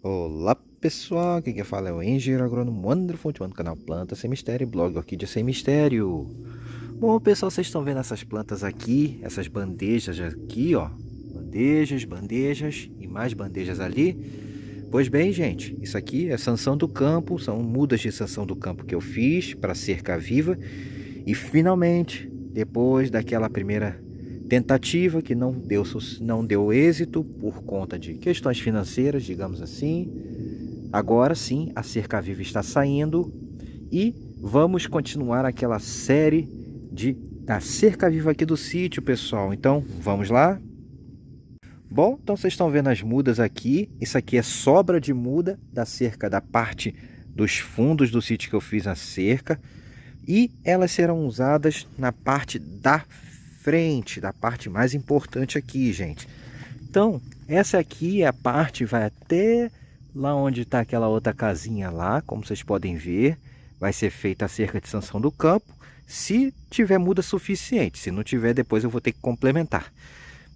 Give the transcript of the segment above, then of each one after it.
Olá pessoal, quem que fala é o engenheiro agrônomo André Fonteman do canal Planta Sem Mistério e blog Orquídea Sem Mistério. Bom pessoal, vocês estão vendo essas plantas aqui, essas bandejas aqui ó, bandejas, bandejas e mais bandejas ali. Pois bem gente, isso aqui é sanção do campo, são mudas de sanção do campo que eu fiz para cerca viva e finalmente, depois daquela primeira tentativa que não deu, não deu êxito por conta de questões financeiras, digamos assim. Agora sim, a Cerca Viva está saindo e vamos continuar aquela série de a Cerca Viva aqui do sítio, pessoal. Então, vamos lá? Bom, então vocês estão vendo as mudas aqui. Isso aqui é sobra de muda da cerca da parte dos fundos do sítio que eu fiz a cerca. E elas serão usadas na parte da frente, da parte mais importante aqui, gente. Então, essa aqui é a parte, vai até lá onde está aquela outra casinha lá, como vocês podem ver. Vai ser feita a cerca de sanção do campo, se tiver muda suficiente. Se não tiver, depois eu vou ter que complementar.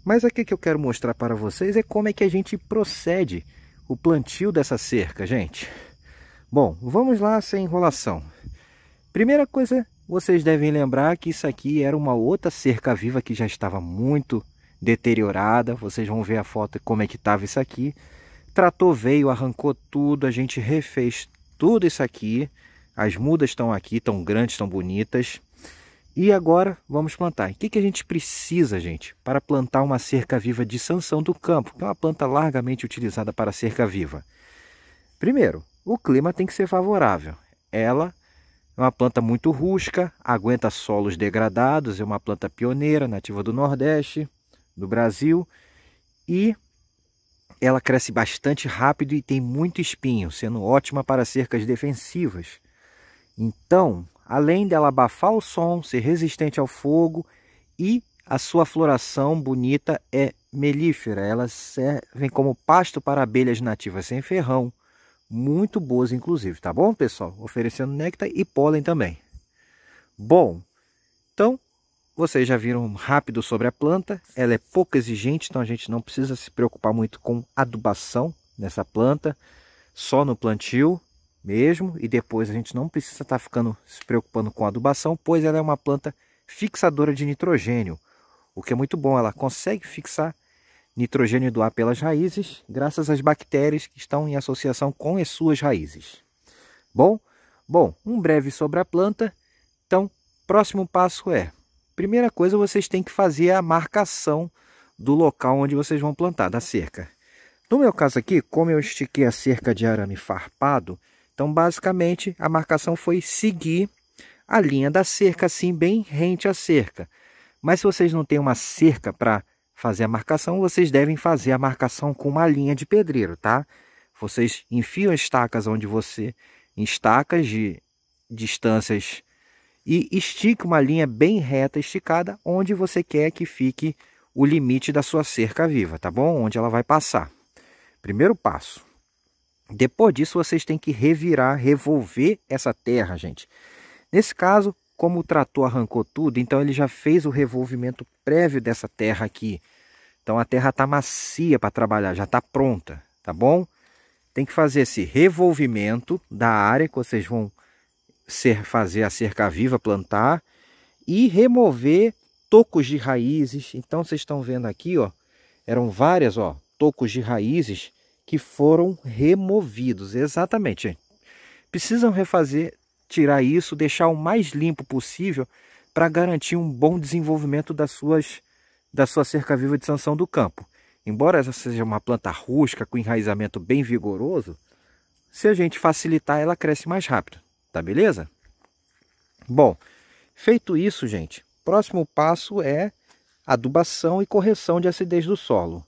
Mas aqui que eu quero mostrar para vocês é como é que a gente procede o plantio dessa cerca, gente. Bom, vamos lá sem enrolação. Primeira coisa vocês devem lembrar que isso aqui era uma outra cerca viva que já estava muito deteriorada. Vocês vão ver a foto como é que estava isso aqui. Trator veio, arrancou tudo, a gente refez tudo isso aqui. As mudas estão aqui, tão grandes, tão bonitas. E agora vamos plantar. O que, que a gente precisa, gente, para plantar uma cerca viva de sanção do campo, que é uma planta largamente utilizada para cerca viva? Primeiro, o clima tem que ser favorável. Ela é uma planta muito rústica, aguenta solos degradados, é uma planta pioneira, nativa do Nordeste, do Brasil, e ela cresce bastante rápido e tem muito espinho, sendo ótima para cercas defensivas. Então, além dela abafar o som, ser resistente ao fogo e a sua floração bonita é melífera. Elas servem como pasto para abelhas nativas sem ferrão, muito boas inclusive, tá bom, pessoal? Oferecendo néctar e pólen também. Bom, então vocês já viram rápido sobre a planta, ela é pouco exigente, então a gente não precisa se preocupar muito com adubação nessa planta, só no plantio mesmo, e depois a gente não precisa estar tá ficando se preocupando com adubação, pois ela é uma planta fixadora de nitrogênio, o que é muito bom, ela consegue fixar nitrogênio do ar pelas raízes, graças às bactérias que estão em associação com as suas raízes. Bom, bom, um breve sobre a planta. Então, próximo passo é: primeira coisa, vocês têm que fazer a marcação do local onde vocês vão plantar da cerca. No meu caso aqui, como eu estiquei a cerca de arame farpado, então basicamente a marcação foi seguir a linha da cerca assim bem rente à cerca. Mas se vocês não têm uma cerca para fazer a marcação, vocês devem fazer a marcação com uma linha de pedreiro, tá? Vocês enfiam estacas onde você... estaca de distâncias e estica uma linha bem reta, esticada, onde você quer que fique o limite da sua cerca viva, tá bom? Onde ela vai passar. Primeiro passo. Depois disso, vocês têm que revirar, revolver essa terra, gente. Nesse caso, como o trator arrancou tudo, então ele já fez o revolvimento prévio dessa terra aqui. Então a terra está macia para trabalhar, já está pronta, tá bom? Tem que fazer esse revolvimento da área que vocês vão ser, fazer a cerca viva, plantar e remover tocos de raízes. Então vocês estão vendo aqui, ó, eram várias, ó, tocos de raízes que foram removidos, exatamente. Precisam refazer, tirar isso, deixar o mais limpo possível para garantir um bom desenvolvimento das suas da sua cerca-viva de sanção do campo. Embora essa seja uma planta rústica com enraizamento bem vigoroso, se a gente facilitar, ela cresce mais rápido, tá beleza? Bom, feito isso, gente, próximo passo é adubação e correção de acidez do solo.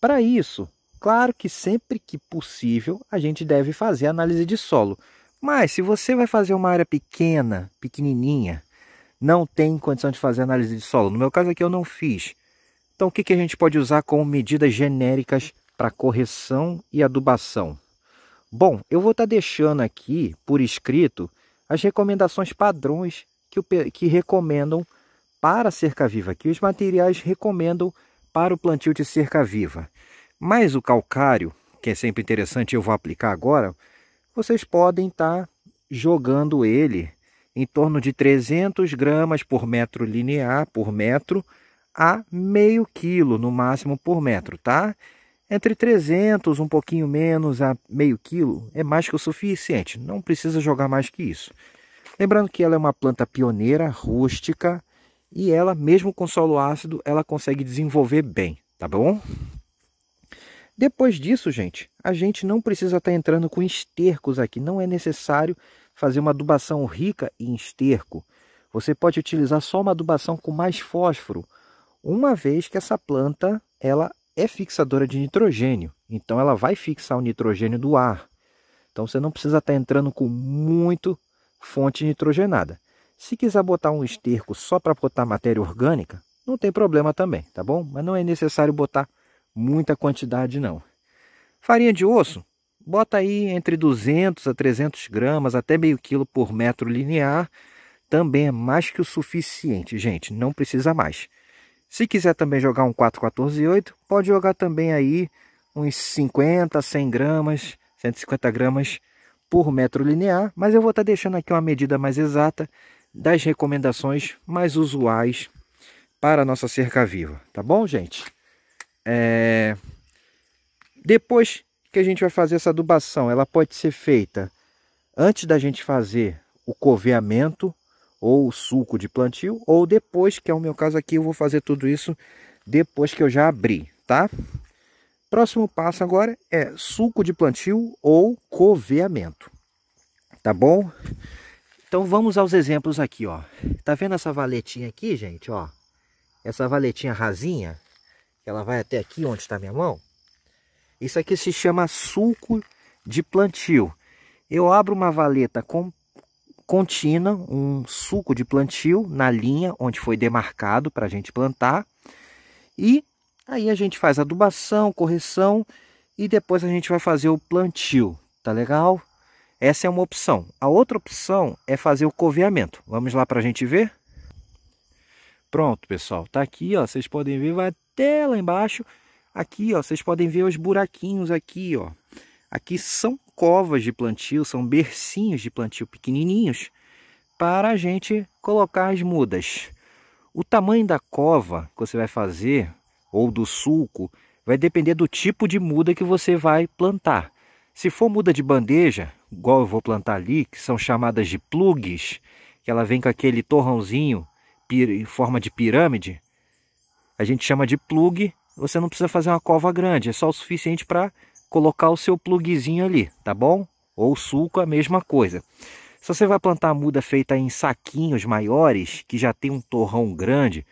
Para isso, claro que sempre que possível, a gente deve fazer análise de solo. Mas se você vai fazer uma área pequena, pequenininha, não tem condição de fazer análise de solo. No meu caso aqui eu não fiz. Então o que, que a gente pode usar como medidas genéricas para correção e adubação? Bom, eu vou estar tá deixando aqui por escrito as recomendações padrões que, o, que recomendam para a cerca-viva, que os materiais recomendam para o plantio de cerca-viva. Mas o calcário, que é sempre interessante, eu vou aplicar agora, vocês podem estar tá jogando ele em torno de 300 gramas por metro linear, por metro, a meio quilo no máximo por metro, tá? Entre 300, um pouquinho menos a meio quilo é mais que o suficiente, não precisa jogar mais que isso. Lembrando que ela é uma planta pioneira, rústica, e ela, mesmo com solo ácido, ela consegue desenvolver bem, tá bom? Depois disso, gente, a gente não precisa estar tá entrando com estercos aqui, não é necessário fazer uma adubação rica em esterco, você pode utilizar só uma adubação com mais fósforo, uma vez que essa planta ela é fixadora de nitrogênio, então ela vai fixar o nitrogênio do ar. Então você não precisa estar entrando com muito fonte nitrogenada. Se quiser botar um esterco só para botar matéria orgânica, não tem problema também, tá bom? Mas não é necessário botar muita quantidade não. Farinha de osso, bota aí entre 200 a 300 gramas, até meio quilo por metro linear, também é mais que o suficiente, gente, não precisa mais. Se quiser também jogar um 4148, pode jogar também aí uns 50, 100 gramas, 150 gramas por metro linear, mas eu vou estar tá deixando aqui uma medida mais exata das recomendações mais usuais para a nossa cerca viva, tá bom, gente? É... Depois que a gente vai fazer essa adubação? Ela pode ser feita antes da gente fazer o coveamento ou o suco de plantio, ou depois, que é o meu caso aqui, eu vou fazer tudo isso depois que eu já abri, tá? Próximo passo agora é suco de plantio ou coveamento, tá bom? Então vamos aos exemplos aqui, ó. Tá vendo essa valetinha aqui, gente, ó? Essa valetinha rasinha, ela vai até aqui onde está minha mão. Isso aqui se chama sulco de plantio. Eu abro uma valeta com, contínua, um suco de plantio na linha onde foi demarcado para a gente plantar. E aí a gente faz adubação, correção e depois a gente vai fazer o plantio, tá legal? Essa é uma opção. A outra opção é fazer o coveamento. Vamos lá para a gente ver? Pronto, pessoal, tá aqui, ó, vocês podem ver, vai até lá embaixo. Aqui, ó, vocês podem ver os buraquinhos aqui, ó. Aqui são covas de plantio, são bercinhos de plantio pequenininhos para a gente colocar as mudas. O tamanho da cova que você vai fazer ou do sulco vai depender do tipo de muda que você vai plantar. Se for muda de bandeja, igual eu vou plantar ali, que são chamadas de plugs, que ela vem com aquele torrãozinho em forma de pirâmide, a gente chama de plug você não precisa fazer uma cova grande, é só o suficiente para colocar o seu pluguezinho ali, tá bom? Ou suco, a mesma coisa. Se você vai plantar muda feita em saquinhos maiores, que já tem um torrão grande,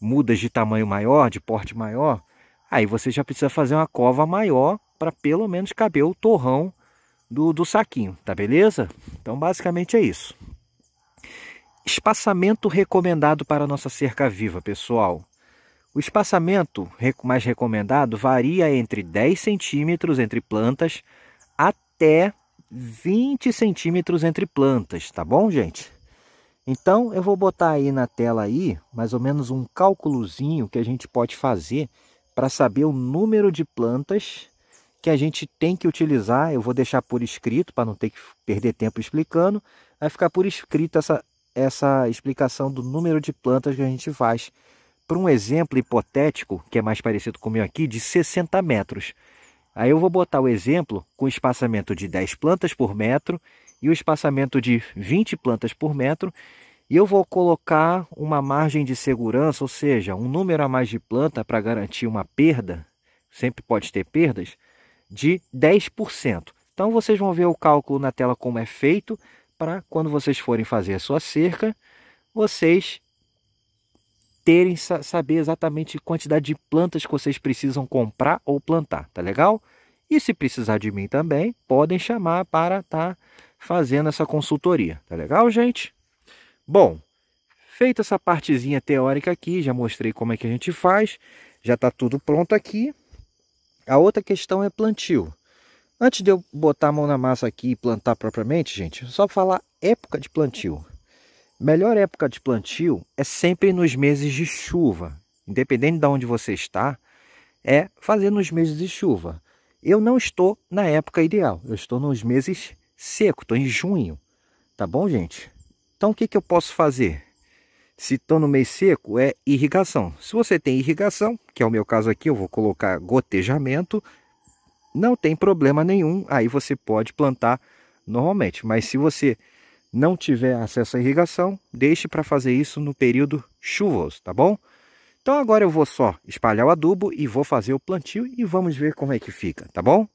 mudas de tamanho maior, de porte maior, aí você já precisa fazer uma cova maior para pelo menos caber o torrão do, do saquinho, tá beleza? Então basicamente é isso. Espaçamento recomendado para nossa cerca viva, pessoal. O espaçamento mais recomendado varia entre 10 centímetros entre plantas até 20 centímetros entre plantas, tá bom, gente? Então, eu vou botar aí na tela aí, mais ou menos um cálculozinho que a gente pode fazer para saber o número de plantas que a gente tem que utilizar. Eu vou deixar por escrito para não ter que perder tempo explicando. Vai ficar por escrito essa, essa explicação do número de plantas que a gente faz para um exemplo hipotético, que é mais parecido com o meu aqui, de 60 metros. Aí eu vou botar o exemplo com espaçamento de 10 plantas por metro e o espaçamento de 20 plantas por metro, e eu vou colocar uma margem de segurança, ou seja, um número a mais de planta para garantir uma perda, sempre pode ter perdas, de 10%. Então vocês vão ver o cálculo na tela como é feito para quando vocês forem fazer a sua cerca, vocês terem saber exatamente a quantidade de plantas que vocês precisam comprar ou plantar, tá legal? E se precisar de mim também, podem chamar para estar tá fazendo essa consultoria, tá legal, gente? Bom, feita essa partezinha teórica aqui, já mostrei como é que a gente faz, já está tudo pronto aqui. A outra questão é plantio. Antes de eu botar a mão na massa aqui e plantar propriamente, gente, só falar época de plantio. Melhor época de plantio é sempre nos meses de chuva. Independente de onde você está, é fazer nos meses de chuva. Eu não estou na época ideal, eu estou nos meses secos, estou em junho. Tá bom, gente? Então, o que, que eu posso fazer? Se estou no mês seco, é irrigação. Se você tem irrigação, que é o meu caso aqui, eu vou colocar gotejamento, não tem problema nenhum, aí você pode plantar normalmente. Mas se você não tiver acesso à irrigação, deixe para fazer isso no período chuvoso, tá bom? Então agora eu vou só espalhar o adubo e vou fazer o plantio e vamos ver como é que fica, tá bom?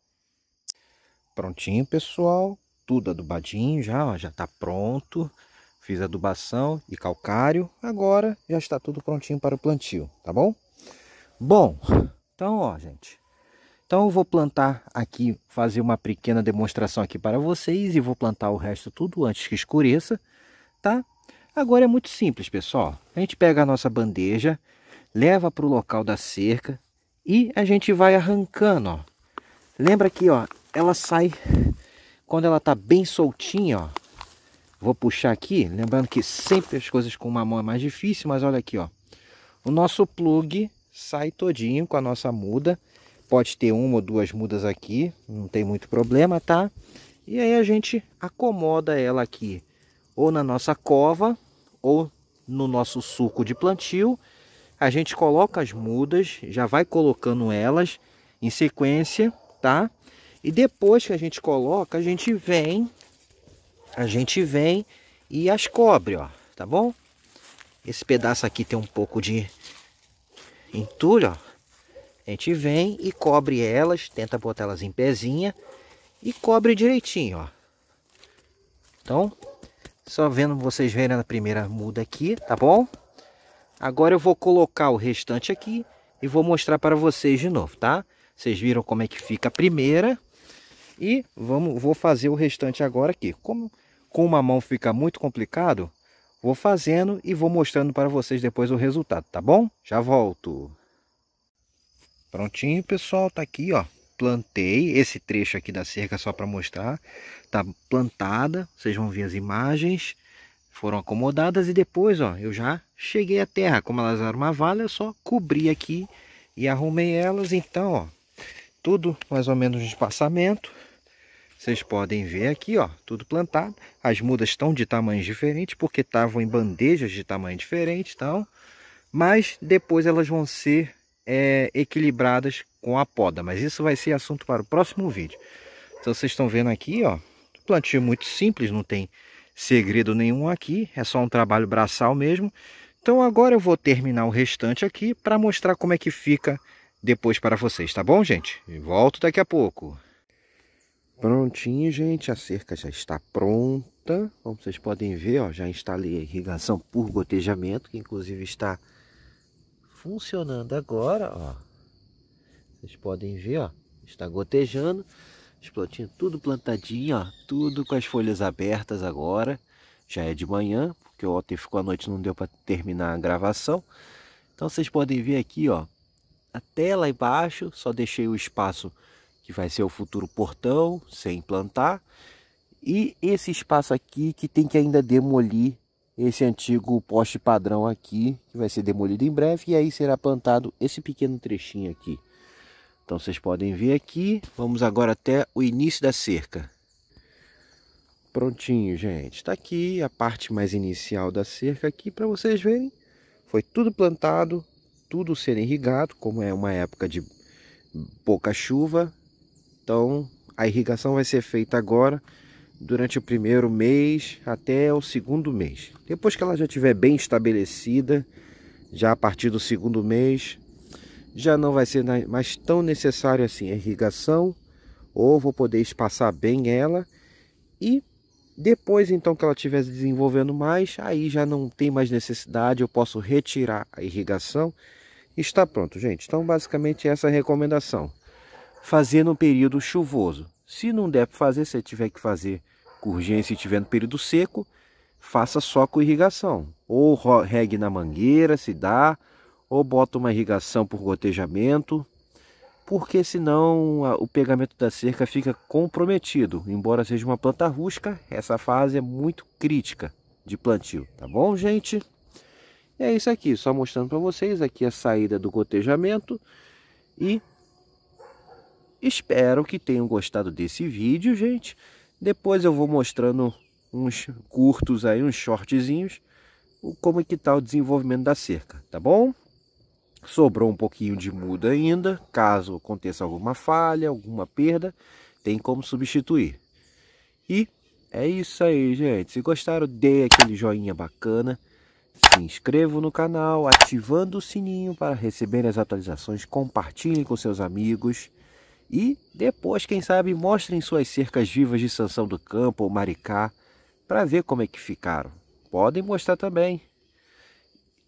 Prontinho, pessoal. Tudo adubadinho já, ó, já está pronto. Fiz adubação e calcário. Agora já está tudo prontinho para o plantio, tá bom? Bom, então ó, gente, então eu vou plantar aqui, fazer uma pequena demonstração aqui para vocês e vou plantar o resto tudo antes que escureça, tá? Agora é muito simples, pessoal. A gente pega a nossa bandeja, leva para o local da cerca e a gente vai arrancando, ó. Lembra que, ó, ela sai quando ela tá bem soltinha, ó. Vou puxar aqui, lembrando que sempre as coisas com uma mão é mais difícil, mas olha aqui, ó. O nosso plug sai todinho com a nossa muda Pode ter uma ou duas mudas aqui, não tem muito problema, tá? E aí a gente acomoda ela aqui ou na nossa cova ou no nosso suco de plantio. A gente coloca as mudas, já vai colocando elas em sequência, tá? E depois que a gente coloca, a gente vem, a gente vem e as cobre, ó, tá bom? Esse pedaço aqui tem um pouco de entulho, ó. A gente vem e cobre elas, tenta botar elas em pezinha e cobre direitinho, ó. Então, só vendo vocês verem a primeira muda aqui, tá bom? Agora eu vou colocar o restante aqui e vou mostrar para vocês de novo, tá? Vocês viram como é que fica a primeira. E vamos, vou fazer o restante agora aqui. Como com uma mão fica muito complicado, vou fazendo e vou mostrando para vocês depois o resultado, tá bom? Já volto. Prontinho, pessoal, tá aqui, ó. Plantei esse trecho aqui da cerca só para mostrar. Tá plantada, vocês vão ver as imagens. Foram acomodadas e depois, ó, eu já cheguei à terra. Como elas eram uma vala, eu só cobri aqui e arrumei elas. Então, ó, tudo mais ou menos no espaçamento. Vocês podem ver aqui, ó, tudo plantado. As mudas estão de tamanhos diferentes, porque estavam em bandejas de tamanho diferente, então. Mas depois elas vão ser é, equilibradas com a poda. Mas isso vai ser assunto para o próximo vídeo. Então vocês estão vendo aqui, ó, plantio muito simples, não tem segredo nenhum aqui, é só um trabalho braçal mesmo. Então agora eu vou terminar o restante aqui para mostrar como é que fica depois para vocês, tá bom, gente? E volto daqui a pouco. Prontinho, gente, a cerca já está pronta. Como vocês podem ver, ó, já instalei a irrigação por gotejamento, que inclusive está funcionando agora, ó. Vocês podem ver, ó, está gotejando. As plantinhas tudo plantadinho, ó, tudo com as folhas abertas agora. Já é de manhã, porque ontem ficou a noite, não deu para terminar a gravação. Então vocês podem ver aqui, ó, até lá embaixo, só deixei o espaço que vai ser o futuro portão, sem plantar. E esse espaço aqui que tem que ainda demolir esse antigo poste padrão aqui, que vai ser demolido em breve, e aí será plantado esse pequeno trechinho aqui. Então vocês podem ver aqui, vamos agora até o início da cerca. Prontinho, gente. Está aqui a parte mais inicial da cerca aqui para vocês verem. Foi tudo plantado, tudo sendo irrigado, como é uma época de pouca chuva. Então a irrigação vai ser feita agora durante o primeiro mês até o segundo mês. Depois que ela já estiver bem estabelecida, já a partir do segundo mês, já não vai ser mais tão necessário assim a irrigação, ou vou poder espaçar bem ela e depois então que ela estiver desenvolvendo mais, aí já não tem mais necessidade, eu posso retirar a irrigação. Está pronto, gente. Então basicamente essa é a recomendação. Fazer no período chuvoso. Se não der para fazer, se tiver que fazer com urgência e tiver no período seco, faça só com irrigação. Ou regue na mangueira, se dá, ou bota uma irrigação por gotejamento, porque senão o pegamento da cerca fica comprometido. Embora seja uma planta rústica, essa fase é muito crítica de plantio, tá bom, gente? E é isso aqui, só mostrando para vocês aqui é a saída do gotejamento e Espero que tenham gostado desse vídeo, gente. Depois eu vou mostrando uns curtos aí, uns shortzinhos, como é que tá o desenvolvimento da cerca, tá bom? Sobrou um pouquinho de muda ainda, caso aconteça alguma falha, alguma perda, tem como substituir. E é isso aí, gente. Se gostaram, dê aquele joinha bacana. Se inscrevam no canal, ativando o sininho para receber as atualizações. compartilhe com seus amigos e depois, quem sabe, mostrem suas cercas vivas de sanção do Campo ou Maricá para ver como é que ficaram. Podem mostrar também.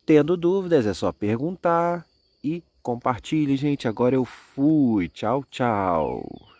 Tendo dúvidas, é só perguntar e compartilhe, gente. Agora eu fui. Tchau, tchau.